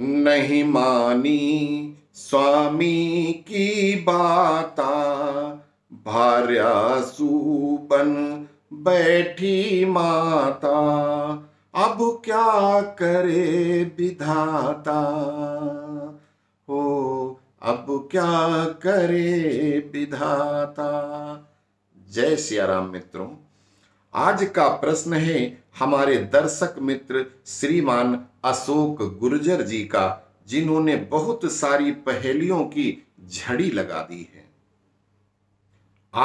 नहीं मानी स्वामी की बाता भार्या सूबन बैठी माता अब क्या करे विधाता हो अब क्या करे विधाता जय सियाराम मित्रों आज का प्रश्न है हमारे दर्शक मित्र श्रीमान अशोक गुर्जर जी का जिन्होंने बहुत सारी पहेलियों की झड़ी लगा दी है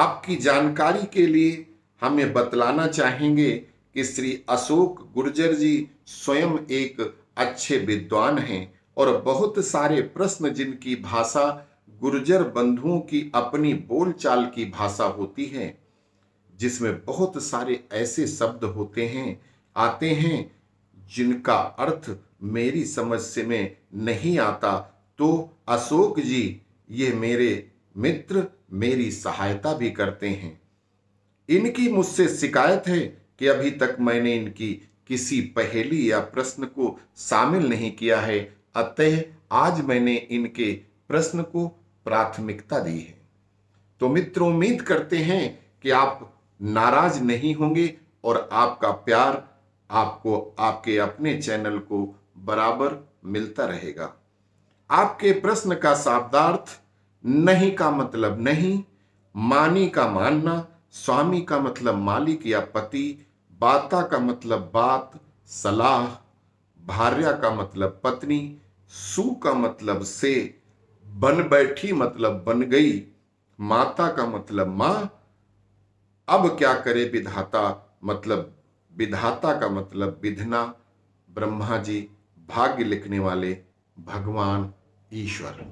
आपकी जानकारी के लिए हमें बतलाना चाहेंगे कि श्री अशोक गुर्जर जी स्वयं एक अच्छे विद्वान हैं और बहुत सारे प्रश्न जिनकी भाषा गुर्जर बंधुओं की अपनी बोलचाल की भाषा होती है जिसमें बहुत सारे ऐसे शब्द होते हैं आते हैं जिनका अर्थ मेरी समझ से में नहीं आता तो अशोक जी ये मेरे मित्र मेरी सहायता भी करते हैं इनकी मुझसे शिकायत है कि अभी तक मैंने इनकी किसी पहेली या प्रश्न को शामिल नहीं किया है अतः आज मैंने इनके प्रश्न को प्राथमिकता दी है तो मित्र उम्मीद करते हैं कि आप नाराज नहीं होंगे और आपका प्यार आपको आपके अपने चैनल को बराबर मिलता रहेगा आपके प्रश्न का शाब्दार्थ नहीं का मतलब नहीं मानी का मानना स्वामी का मतलब मालिक या पति बाता का मतलब बात सलाह भार्या का मतलब पत्नी सु का मतलब से बन बैठी मतलब बन गई माता का मतलब मां अब क्या करे विधाता मतलब विधाता का मतलब विधना ब्रह्मा जी भाग्य लिखने वाले भगवान ईश्वर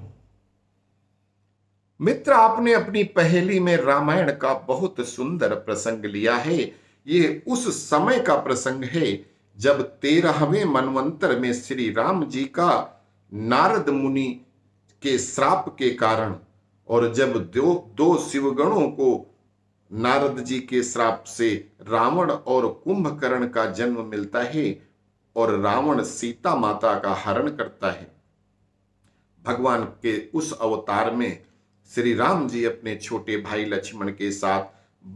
मित्र आपने अपनी पहेली में रामायण का बहुत सुंदर प्रसंग लिया है ये उस समय का प्रसंग है जब तेरहवें मनवंतर में श्री राम जी का नारद मुनि के श्राप के कारण और जब दो दो शिवगणों को नारद जी के श्राप से रावण और कुंभकर्ण का जन्म मिलता है और रावण सीता माता का हरण करता है भगवान के उस अवतार में श्री राम जी अपने छोटे भाई लक्ष्मण के साथ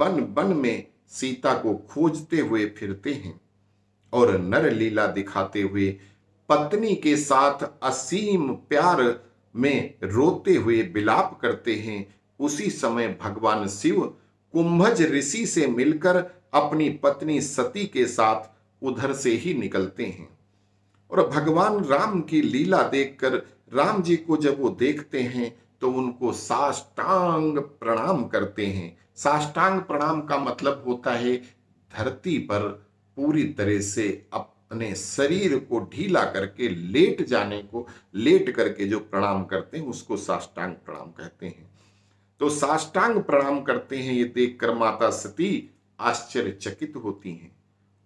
बन बन में सीता को खोजते हुए फिरते हैं और नर लीला दिखाते हुए पत्नी के साथ असीम प्यार में रोते हुए बिलाप करते हैं उसी समय भगवान शिव कुंभज ऋषि से मिलकर अपनी पत्नी सती के साथ उधर से ही निकलते हैं और भगवान राम की लीला देखकर राम जी को जब वो देखते हैं तो उनको साष्टांग प्रणाम करते हैं साष्टांग प्रणाम का मतलब होता है धरती पर पूरी तरह से अपने शरीर को ढीला करके लेट जाने को लेट करके जो प्रणाम करते हैं उसको साष्टांग प्रणाम कहते हैं तो साष्टांग प्रणाम करते हैं ये देखकर माता सती आश्चर्यचकित होती हैं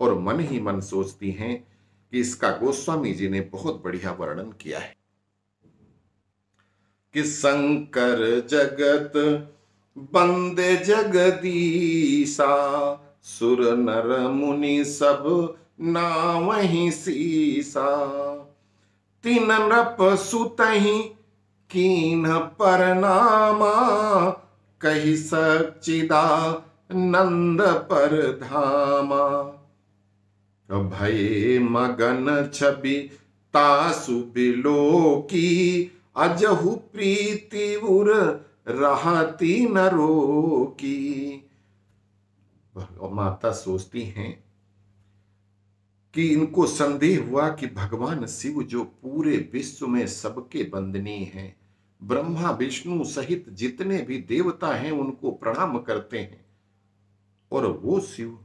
और मन ही मन सोचती हैं कि इसका गोस्वामी जी ने बहुत बढ़िया वर्णन किया है कि शंकर जगत बंदे जगदीशा सुर नर मुनि सब ना वही सीसा तीन रप सुतही कीन परनामा कही सचिदा नंद पर धामा भय मगन छबि तासु की अजहु प्रीति उर रहती नरो की माता सोचती हैं कि इनको संदेह हुआ कि भगवान शिव जो पूरे विश्व में सबके बंदनीय हैं ब्रह्मा विष्णु सहित जितने भी देवता हैं उनको प्रणाम करते हैं और वो शिव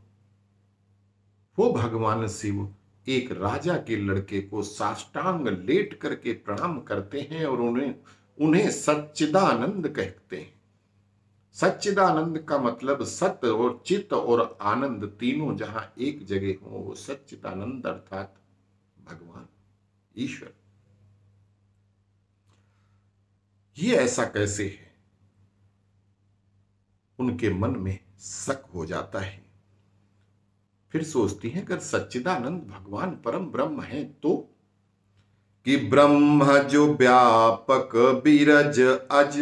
वो भगवान शिव एक राजा के लड़के को साष्टांग लेट करके प्रणाम करते हैं और उन्हें उन्हें सच्चिदानंद कहते हैं सच्चिदानंद का मतलब सत्य और चित्त और आनंद तीनों जहां एक जगह हो वो सच्चिदानंद अर्थात भगवान ईश्वर ये ऐसा कैसे है उनके मन में शक हो जाता है फिर सोचती हैं अगर सच्चिदानंद भगवान परम ब्रह्म है तो कि ब्रह्म जो व्यापक बीरज अज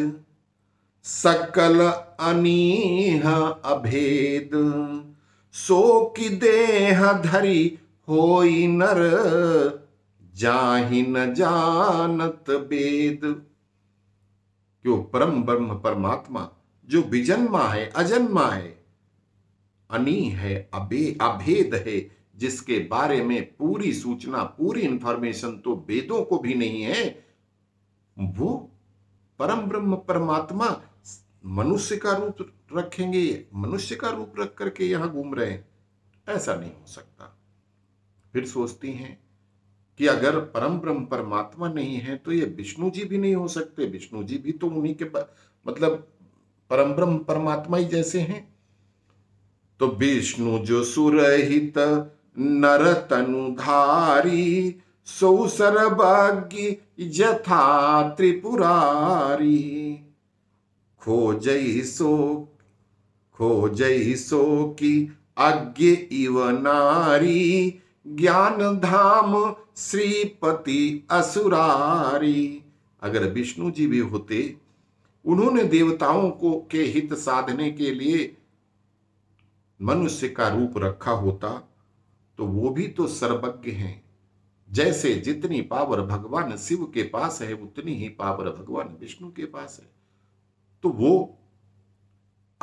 सकल अनीह अभेद सो की देह धरी हो नर जाहि न जानत वेद वो परम ब्रह्म परमात्मा जो विजन्मा है अजन्मा है अनी है अभे अभेद है जिसके बारे में पूरी सूचना पूरी इंफॉर्मेशन तो वेदों को भी नहीं है वो परम ब्रह्म परमात्मा मनुष्य का रूप रखेंगे मनुष्य का रूप रख करके यहां घूम रहे हैं ऐसा नहीं हो सकता फिर सोचती हैं कि अगर परम ब्रह्म परमात्मा नहीं है तो ये विष्णु जी भी नहीं हो सकते विष्णु जी भी तो उन्हीं के मतलब परम ब्रह्म परमात्मा ही जैसे हैं तो विष्णु जो सुरहित नर तनुधारी सौ सर्वज्ञ यथा त्रिपुरारी खोजई सो खोजई सो की अज्ञ इव नारी ज्ञान धाम श्रीपति असुरारी अगर विष्णु जी भी होते उन्होंने देवताओं को के हित साधने के लिए मनुष्य का रूप रखा होता तो वो भी तो सर्वज्ञ हैं जैसे जितनी पावर भगवान शिव के पास है उतनी ही पावर भगवान विष्णु के पास है तो वो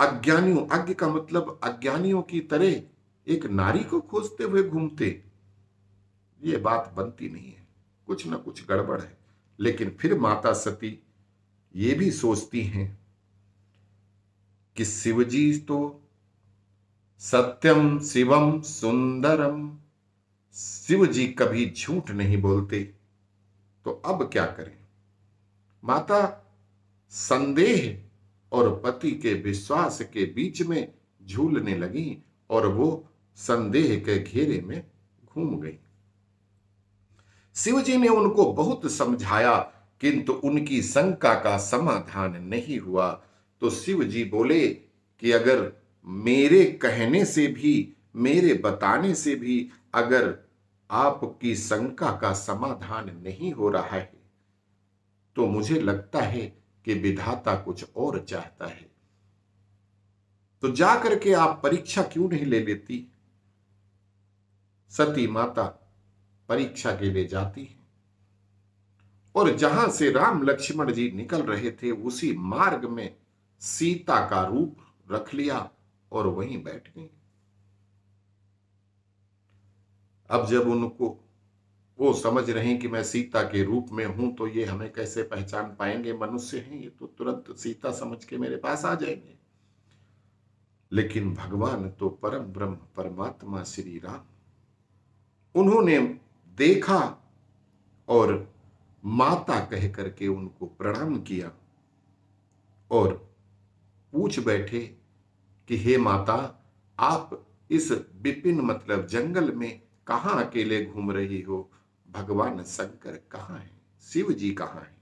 अज्ञानियों अज्ञ का मतलब अज्ञानियों की तरह एक नारी को खोजते हुए घूमते ये बात बनती नहीं है कुछ ना कुछ गड़बड़ है लेकिन फिर माता सती ये भी सोचती हैं कि शिवजी तो सत्यम शिवम सुंदरम शिव जी कभी झूठ नहीं बोलते तो अब क्या करें माता संदेह और पति के विश्वास के बीच में झूलने लगी और वो संदेह के घेरे में घूम गई शिवजी ने उनको बहुत समझाया किंतु उनकी शंका का समाधान नहीं हुआ तो शिव जी बोले कि अगर मेरे कहने से भी मेरे बताने से भी अगर आपकी शंका का समाधान नहीं हो रहा है तो मुझे लगता है कि विधाता कुछ और चाहता है तो जाकर के आप परीक्षा क्यों नहीं ले लेती सती माता परीक्षा के लिए जाती है और जहां से राम लक्ष्मण जी निकल रहे थे उसी मार्ग में सीता का रूप रख लिया और वहीं बैठ गई अब जब उनको वो समझ रहे हैं कि मैं सीता के रूप में हूं तो ये हमें कैसे पहचान पाएंगे मनुष्य हैं ये तो तुरंत सीता समझ के मेरे पास आ जाएंगे लेकिन भगवान तो परम ब्रह्म परमात्मा श्री राम उन्होंने देखा और माता कह करके उनको प्रणाम किया और पूछ बैठे कि हे माता आप इस विपिन मतलब जंगल में कहाँ अकेले घूम रही हो भगवान शंकर कहाँ है शिव जी कहाँ है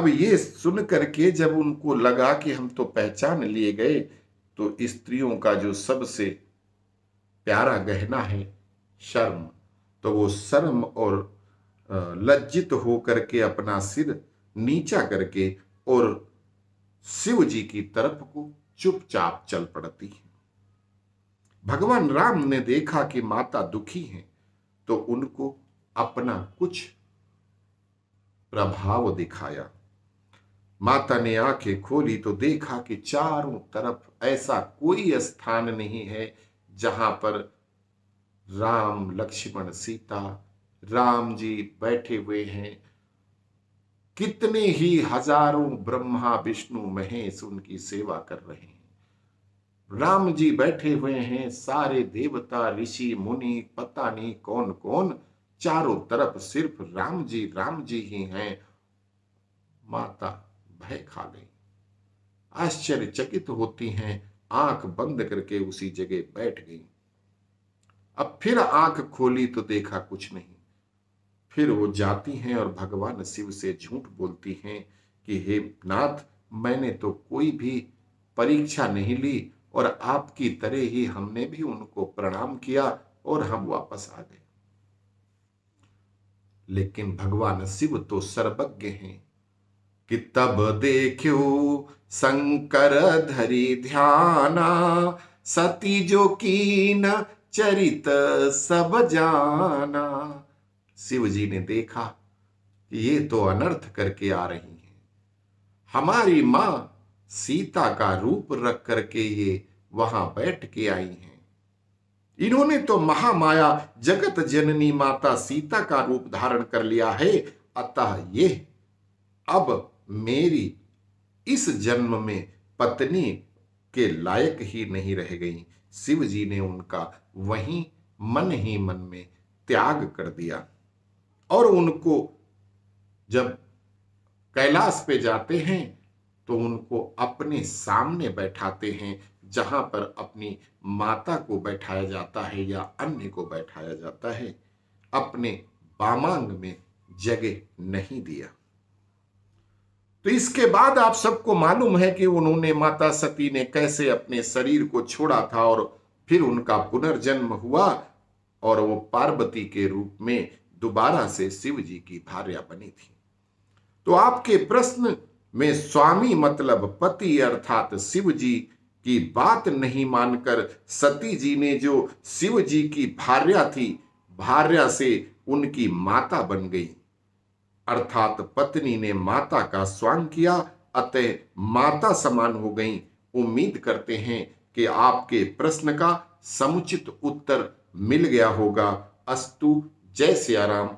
अब ये सुन करके जब उनको लगा कि हम तो पहचान लिए गए तो स्त्रियों का जो सबसे प्यारा गहना है शर्म तो वो शर्म और लज्जित होकर के अपना सिर नीचा करके और शिव जी की तरफ को चुपचाप चल पड़ती है भगवान राम ने देखा कि माता दुखी है तो उनको अपना कुछ प्रभाव दिखाया माता ने आंखें खोली तो देखा कि चारों तरफ ऐसा कोई स्थान नहीं है जहां पर राम लक्ष्मण सीता राम जी बैठे हुए हैं कितने ही हजारों ब्रह्मा विष्णु महेश उनकी सेवा कर रहे हैं राम जी बैठे हुए हैं सारे देवता ऋषि मुनि पता नहीं कौन कौन चारों तरफ सिर्फ राम जी राम जी ही हैं माता भय खा गई आश्चर्यचकित होती हैं आंख बंद करके उसी जगह बैठ गई अब फिर आंख खोली तो देखा कुछ नहीं फिर वो जाती हैं और भगवान शिव से झूठ बोलती हैं कि हे नाथ मैंने तो कोई भी परीक्षा नहीं ली और आपकी तरह ही हमने भी उनको प्रणाम किया और हम वापस आ गए लेकिन भगवान शिव तो सर्वज्ञ हैं कि तब देखो शंकर धरी ध्याना सती जो की न चरित सब जाना शिव जी ने देखा कि ये तो अनर्थ करके आ रही हैं हमारी मां सीता का रूप रख करके ये वहां बैठ के आई हैं इन्होंने तो महामाया जगत जननी माता सीता का रूप धारण कर लिया है अतः ये अब मेरी इस जन्म में पत्नी के लायक ही नहीं रह गई शिव जी ने उनका वहीं मन ही मन में त्याग कर दिया और उनको जब कैलाश पे जाते हैं तो उनको अपने सामने बैठाते हैं जहां पर अपनी माता को बैठाया जाता है या अन्य को बैठाया जाता है अपने बामांग में जगह नहीं दिया तो इसके बाद आप सबको मालूम है कि उन्होंने माता सती ने कैसे अपने शरीर को छोड़ा था और फिर उनका पुनर्जन्म हुआ और वो पार्वती के रूप में दोबारा से शिव जी की भार्या बनी थी तो आपके प्रश्न में स्वामी मतलब पति अर्थात शिव जी की बात नहीं मानकर सती जी ने जो शिव जी की भार्या थी भार्या से उनकी माता बन गई अर्थात पत्नी ने माता का स्वांग किया अतः माता समान हो गई उम्मीद करते हैं कि आपके प्रश्न का समुचित उत्तर मिल गया होगा अस्तु जय सियाराम